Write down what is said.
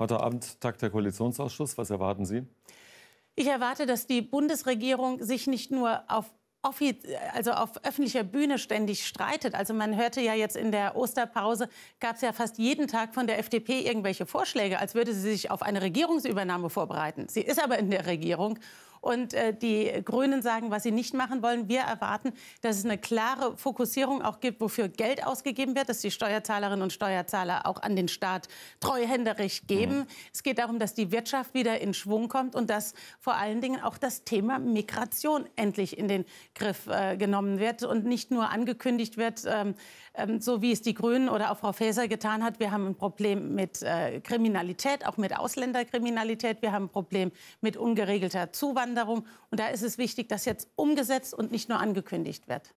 Heute Abend tagt der Koalitionsausschuss. Was erwarten Sie? Ich erwarte, dass die Bundesregierung sich nicht nur auf also auf öffentlicher Bühne ständig streitet. Also man hörte ja jetzt in der Osterpause, gab es ja fast jeden Tag von der FDP irgendwelche Vorschläge, als würde sie sich auf eine Regierungsübernahme vorbereiten. Sie ist aber in der Regierung und äh, die Grünen sagen, was sie nicht machen wollen. Wir erwarten, dass es eine klare Fokussierung auch gibt, wofür Geld ausgegeben wird, dass die Steuerzahlerinnen und Steuerzahler auch an den Staat treuhänderig geben. Mhm. Es geht darum, dass die Wirtschaft wieder in Schwung kommt und dass vor allen Dingen auch das Thema Migration endlich in den Griff äh, genommen wird und nicht nur angekündigt wird, ähm, ähm, so wie es die Grünen oder auch Frau Faeser getan hat. Wir haben ein Problem mit äh, Kriminalität, auch mit Ausländerkriminalität. Wir haben ein Problem mit ungeregelter Zuwanderung. Zuwanderung. Und da ist es wichtig, dass jetzt umgesetzt und nicht nur angekündigt wird.